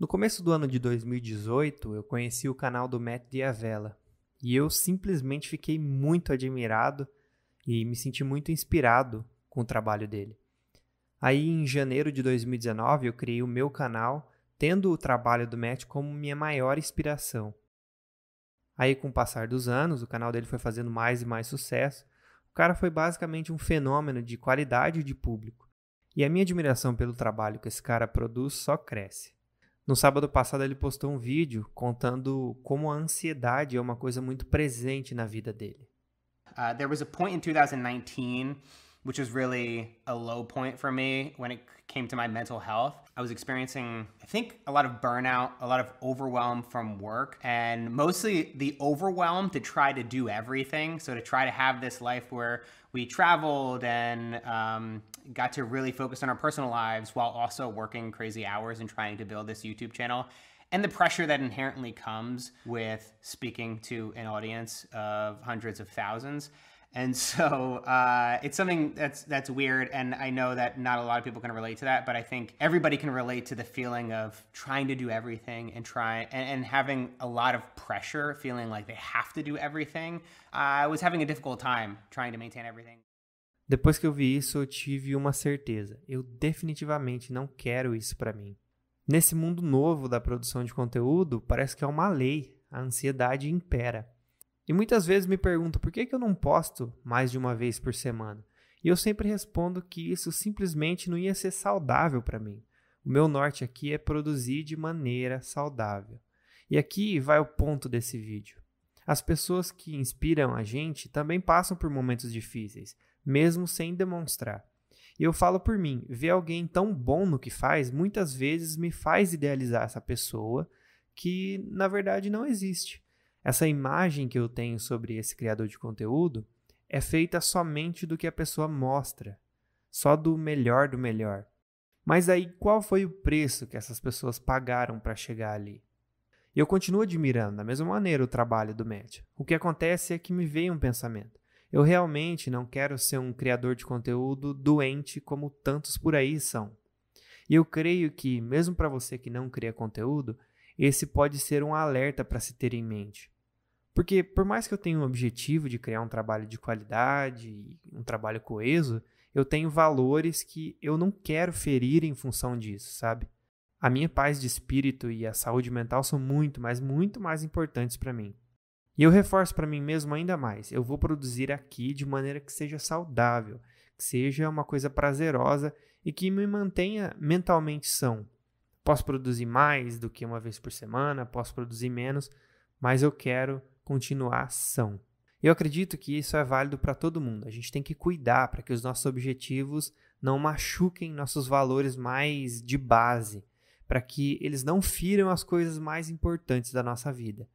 No começo do ano de 2018, eu conheci o canal do Matt Diavela e eu simplesmente fiquei muito admirado e me senti muito inspirado com o trabalho dele. Aí, em janeiro de 2019, eu criei o meu canal, tendo o trabalho do Matt como minha maior inspiração. Aí, com o passar dos anos, o canal dele foi fazendo mais e mais sucesso. O cara foi basicamente um fenômeno de qualidade de público. E a minha admiração pelo trabalho que esse cara produz só cresce. No sábado passado, ele postou um vídeo contando como a ansiedade é uma coisa muito presente na vida dele. Uh, there was a point in 2019 which was really a low point for me when it came to my mental health. I was experiencing, I think, a lot of burnout, a lot of overwhelm from work, and mostly the overwhelm to try to do everything. So, to try to have this life where we traveled and um, got to really focus on our personal lives while also working crazy hours and trying to build this YouTube channel and the pressure that inherently comes with speaking to an audience of hundreds of thousands. And so uh, it's something that's that's weird, and I know that not a lot of people can relate to that, but I think everybody can relate to the feeling of trying to do everything and try and, and having a lot of pressure, feeling like they have to do everything. I was having a difficult time trying to maintain everything. Depois que eu vi isso, eu tive uma certeza: eu definitivamente não quero isso para mim. Nesse mundo novo da produção de conteúdo, parece que é uma lei, a ansiedade impera. E muitas vezes me pergunto por que, que eu não posto mais de uma vez por semana. E eu sempre respondo que isso simplesmente não ia ser saudável para mim. O meu norte aqui é produzir de maneira saudável. E aqui vai o ponto desse vídeo. As pessoas que inspiram a gente também passam por momentos difíceis, mesmo sem demonstrar. E eu falo por mim, ver alguém tão bom no que faz muitas vezes me faz idealizar essa pessoa que na verdade não existe. Essa imagem que eu tenho sobre esse criador de conteúdo é feita somente do que a pessoa mostra, só do melhor do melhor. Mas aí qual foi o preço que essas pessoas pagaram para chegar ali? Eu continuo admirando da mesma maneira o trabalho do Matt. O que acontece é que me veio um pensamento. Eu realmente não quero ser um criador de conteúdo doente como tantos por aí são. E eu creio que, mesmo para você que não cria conteúdo, esse pode ser um alerta para se ter em mente. Porque, por mais que eu tenha um objetivo de criar um trabalho de qualidade, um trabalho coeso, eu tenho valores que eu não quero ferir em função disso, sabe? A minha paz de espírito e a saúde mental são muito, mas muito mais importantes para mim. E eu reforço para mim mesmo ainda mais: eu vou produzir aqui de maneira que seja saudável, que seja uma coisa prazerosa e que me mantenha mentalmente são, Posso produzir mais do que uma vez por semana, posso produzir menos, mas eu quero continuar são. Eu acredito que isso é válido para todo mundo. A gente tem que cuidar para que os nossos objetivos não machuquem nossos valores mais de base, para que eles não firam as coisas mais importantes da nossa vida.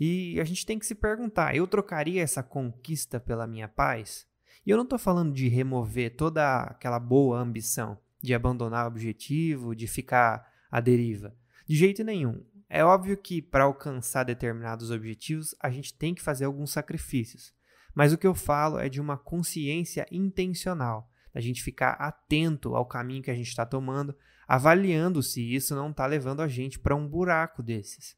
E a gente tem que se perguntar: eu trocaria essa conquista pela minha paz? E eu não estou falando de remover toda aquela boa ambição de abandonar o objetivo, de ficar à deriva. De jeito nenhum. É óbvio que para alcançar determinados objetivos a gente tem que fazer alguns sacrifícios, mas o que eu falo é de uma consciência intencional, da gente ficar atento ao caminho que a gente está tomando, avaliando se isso não está levando a gente para um buraco desses.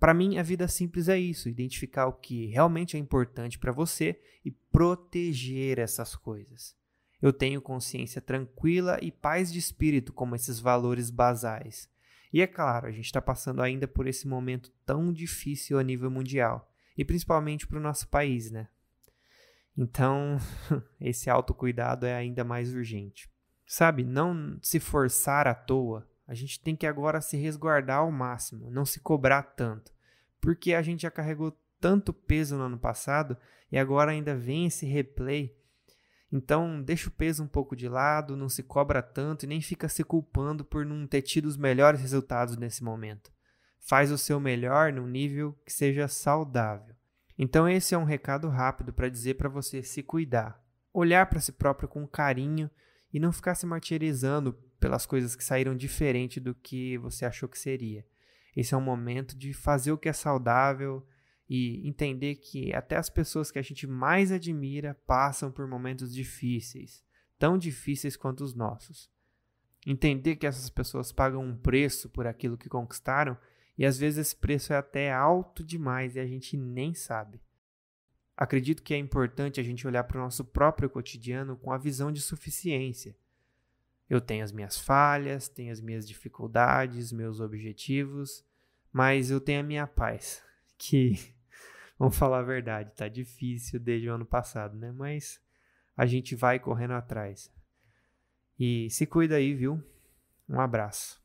Para mim, a vida simples é isso: identificar o que realmente é importante para você e proteger essas coisas. Eu tenho consciência tranquila e paz de espírito como esses valores basais. E é claro, a gente está passando ainda por esse momento tão difícil a nível mundial, e principalmente para o nosso país, né? Então, esse autocuidado é ainda mais urgente. Sabe, não se forçar à toa. A gente tem que agora se resguardar ao máximo, não se cobrar tanto, porque a gente já carregou tanto peso no ano passado e agora ainda vem esse replay então, deixa o peso um pouco de lado, não se cobra tanto e nem fica se culpando por não ter tido os melhores resultados nesse momento. Faz o seu melhor num nível que seja saudável. Então, esse é um recado rápido para dizer para você se cuidar, olhar para si próprio com carinho e não ficar se martirizando pelas coisas que saíram diferente do que você achou que seria. Esse é um momento de fazer o que é saudável, e entender que até as pessoas que a gente mais admira passam por momentos difíceis, tão difíceis quanto os nossos. Entender que essas pessoas pagam um preço por aquilo que conquistaram e às vezes esse preço é até alto demais e a gente nem sabe. Acredito que é importante a gente olhar para o nosso próprio cotidiano com a visão de suficiência. Eu tenho as minhas falhas, tenho as minhas dificuldades, meus objetivos, mas eu tenho a minha paz, que Vamos falar a verdade, tá difícil desde o ano passado, né? Mas a gente vai correndo atrás. E se cuida aí, viu? Um abraço.